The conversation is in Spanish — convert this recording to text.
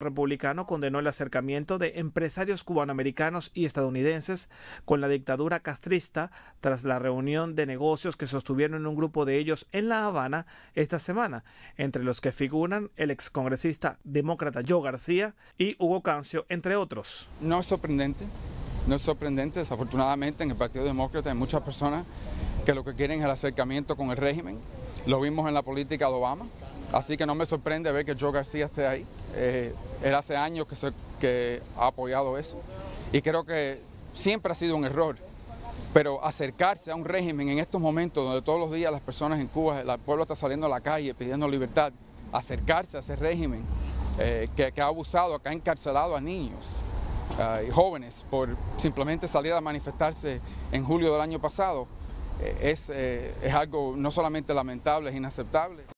republicano condenó el acercamiento de empresarios cubanoamericanos y estadounidenses con la dictadura castrista tras la reunión de negocios que sostuvieron un grupo de ellos en La Habana esta semana, entre los que figuran el excongresista demócrata Joe García y Hugo Cancio, entre otros. No es sorprendente, no es sorprendente, desafortunadamente en el Partido Demócrata hay muchas personas que lo que quieren es el acercamiento con el régimen. Lo vimos en la política de Obama, Así que no me sorprende ver que Joe García esté ahí. Eh, él hace años que, ha apoyado eso y creo que siempre ha sido un error. Pero acercarse a un régimen en estos momentos donde todos los días las personas en Cuba, el pueblo está saliendo a la calle pidiendo libertad, acercarse a ese régimen eh, que, ha abusado, que ha encarcelado a niños eh, y jóvenes por simplemente salir a manifestarse en julio del año pasado, es algo no solamente lamentable, es inaceptable.